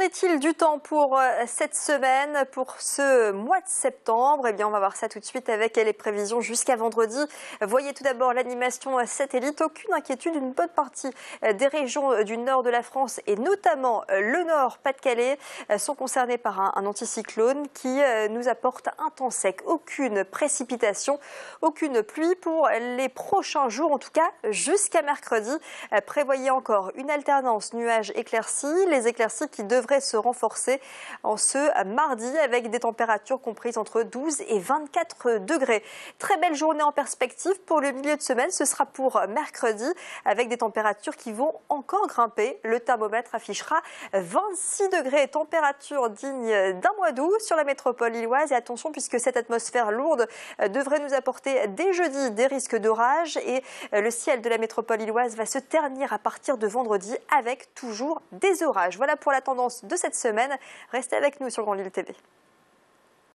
est-il du temps pour euh, cette semaine, pour ce mois de septembre Eh bien, on va voir ça tout de suite avec les prévisions jusqu'à vendredi. Voyez tout d'abord l'animation euh, satellite. Aucune inquiétude, une bonne partie euh, des régions du nord de la France et notamment le nord Pas-de-Calais sont concernées par un, anticyclone qui nous apporte un temps sec. Aucune précipitation, aucune pluie pour les prochains jours, en tout cas jusqu'à mercredi. Prévoyez encore une alternance nuages-éclaircies. Les éclaircies qui devraient se renforcer en ce mardi avec des températures comprises entre 12 et 24 degrés. Très belle journée en perspective pour le milieu de semaine. Ce sera pour mercredi avec des températures qui vont encore grimper. Le thermomètre affichera 26 degrés, température digne d'un mois d'août sur la métropole illoise Et attention puisque cette atmosphère lourde euh, devrait nous apporter dès jeudi des risques d'orage et euh, le ciel de la métropole illoise va se ternir à partir de vendredi avec toujours des orages. Voilà pour la tendance de cette semaine. Restez avec nous sur Grand Lille TV.